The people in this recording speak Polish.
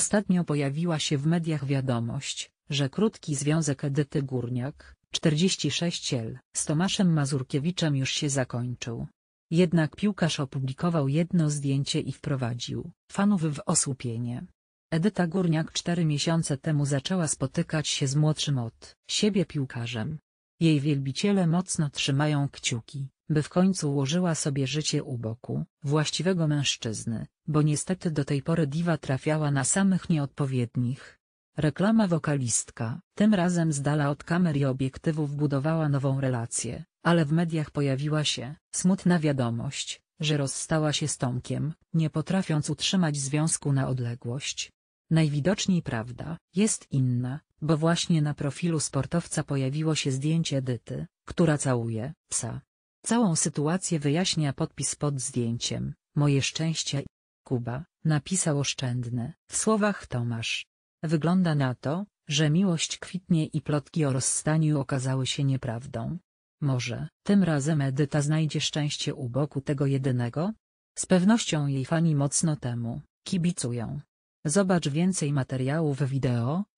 Ostatnio pojawiła się w mediach wiadomość, że krótki związek Edyty Górniak, 46 L, z Tomaszem Mazurkiewiczem już się zakończył. Jednak piłkarz opublikował jedno zdjęcie i wprowadził fanów w osłupienie. Edyta Górniak cztery miesiące temu zaczęła spotykać się z młodszym od siebie piłkarzem. Jej wielbiciele mocno trzymają kciuki by w końcu ułożyła sobie życie u boku, właściwego mężczyzny, bo niestety do tej pory diwa trafiała na samych nieodpowiednich. Reklama wokalistka, tym razem z dala od kamer i obiektywów budowała nową relację, ale w mediach pojawiła się smutna wiadomość, że rozstała się z Tomkiem, nie potrafiąc utrzymać związku na odległość. Najwidoczniej prawda jest inna, bo właśnie na profilu sportowca pojawiło się zdjęcie Dyty, która całuje psa. Całą sytuację wyjaśnia podpis pod zdjęciem. Moje szczęście, Kuba, napisał oszczędne W słowach Tomasz. Wygląda na to, że miłość kwitnie i plotki o rozstaniu okazały się nieprawdą. Może, tym razem Edyta znajdzie szczęście u boku tego jedynego? Z pewnością jej fani mocno temu kibicują. Zobacz więcej materiałów wideo,